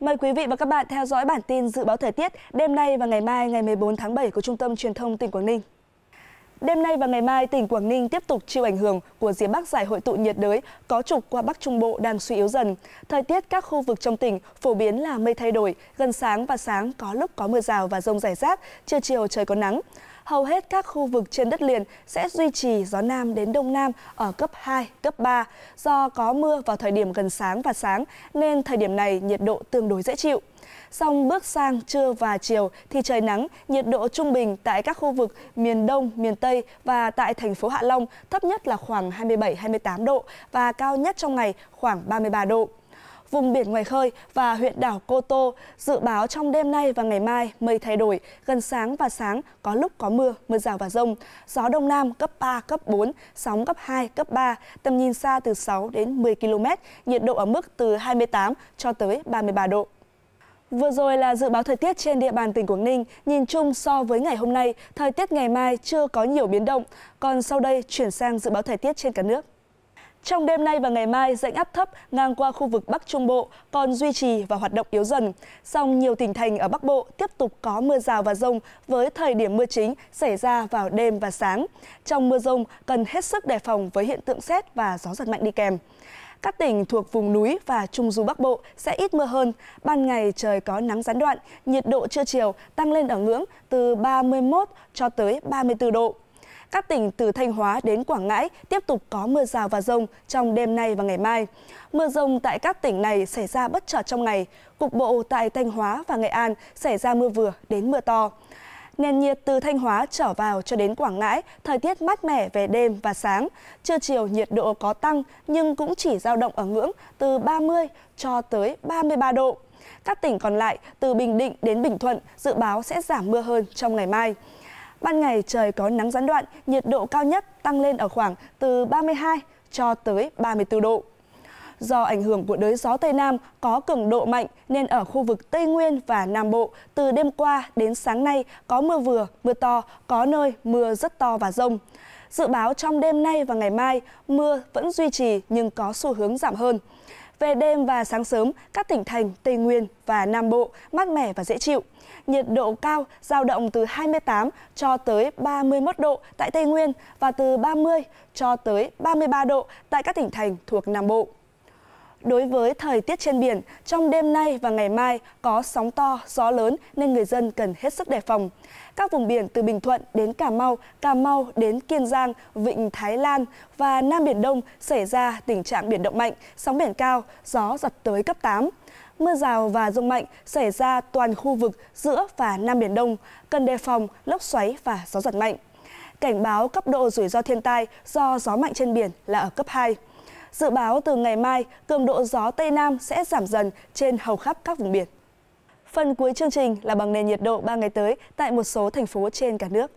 Mời quý vị và các bạn theo dõi bản tin dự báo thời tiết đêm nay và ngày mai ngày 14 tháng 7 của Trung tâm Truyền thông tỉnh Quảng Ninh. Đêm nay và ngày mai, tỉnh Quảng Ninh tiếp tục chịu ảnh hưởng của rìa Bắc giải hội tụ nhiệt đới có trục qua Bắc Trung Bộ đang suy yếu dần. Thời tiết các khu vực trong tỉnh phổ biến là mây thay đổi, gần sáng và sáng có lúc có mưa rào và rông rải rác, trưa chiều trời có nắng hầu hết các khu vực trên đất liền sẽ duy trì gió Nam đến Đông Nam ở cấp 2, cấp 3. Do có mưa vào thời điểm gần sáng và sáng nên thời điểm này nhiệt độ tương đối dễ chịu. Xong bước sang trưa và chiều thì trời nắng, nhiệt độ trung bình tại các khu vực miền Đông, miền Tây và tại thành phố Hạ Long thấp nhất là khoảng 27-28 độ và cao nhất trong ngày khoảng 33 độ vùng biển ngoài khơi và huyện đảo Cô Tô. Dự báo trong đêm nay và ngày mai mây thay đổi, gần sáng và sáng có lúc có mưa, mưa rào và rông. Gió Đông Nam cấp 3, cấp 4, sóng cấp 2, cấp 3, tầm nhìn xa từ 6 đến 10 km, nhiệt độ ở mức từ 28 cho tới 33 độ. Vừa rồi là dự báo thời tiết trên địa bàn tỉnh Quảng Ninh. Nhìn chung so với ngày hôm nay, thời tiết ngày mai chưa có nhiều biến động. Còn sau đây chuyển sang dự báo thời tiết trên cả nước. Trong đêm nay và ngày mai, rãnh áp thấp ngang qua khu vực Bắc Trung Bộ còn duy trì và hoạt động yếu dần. Song nhiều tỉnh thành ở Bắc Bộ tiếp tục có mưa rào và rông với thời điểm mưa chính xảy ra vào đêm và sáng. Trong mưa rông cần hết sức đề phòng với hiện tượng xét và gió giật mạnh đi kèm. Các tỉnh thuộc vùng núi và trung du Bắc Bộ sẽ ít mưa hơn, ban ngày trời có nắng gián đoạn, nhiệt độ trưa chiều tăng lên ở ngưỡng từ 31 cho tới 34 độ. Các tỉnh từ Thanh Hóa đến Quảng Ngãi tiếp tục có mưa rào và rông trong đêm nay và ngày mai. Mưa rông tại các tỉnh này xảy ra bất chợt trong ngày. Cục bộ tại Thanh Hóa và Nghệ An xảy ra mưa vừa đến mưa to. Nền nhiệt từ Thanh Hóa trở vào cho đến Quảng Ngãi, thời tiết mát mẻ về đêm và sáng. Trưa chiều nhiệt độ có tăng nhưng cũng chỉ dao động ở ngưỡng từ 30 cho tới 33 độ. Các tỉnh còn lại từ Bình Định đến Bình Thuận dự báo sẽ giảm mưa hơn trong ngày mai. Ban ngày trời có nắng gián đoạn, nhiệt độ cao nhất tăng lên ở khoảng từ 32 cho tới 34 độ. Do ảnh hưởng của đới gió Tây Nam có cường độ mạnh nên ở khu vực Tây Nguyên và Nam Bộ từ đêm qua đến sáng nay có mưa vừa, mưa to, có nơi mưa rất to và rông. Dự báo trong đêm nay và ngày mai mưa vẫn duy trì nhưng có xu hướng giảm hơn. Về đêm và sáng sớm, các tỉnh thành Tây Nguyên và Nam Bộ mát mẻ và dễ chịu. Nhiệt độ cao giao động từ 28 cho tới 31 độ tại Tây Nguyên và từ 30 cho tới 33 độ tại các tỉnh thành thuộc Nam Bộ. Đối với thời tiết trên biển, trong đêm nay và ngày mai có sóng to, gió lớn nên người dân cần hết sức đề phòng. Các vùng biển từ Bình Thuận đến Cà Mau, Cà Mau đến Kiên Giang, Vịnh Thái Lan và Nam Biển Đông xảy ra tình trạng biển động mạnh, sóng biển cao, gió giật tới cấp 8 mưa rào và rông mạnh xảy ra toàn khu vực giữa và Nam Biển Đông, cần đề phòng lốc xoáy và gió giật mạnh. Cảnh báo cấp độ rủi ro thiên tai do gió mạnh trên biển là ở cấp 2. Dự báo từ ngày mai, cường độ gió Tây Nam sẽ giảm dần trên hầu khắp các vùng biển. Phần cuối chương trình là bằng nền nhiệt độ 3 ngày tới tại một số thành phố trên cả nước.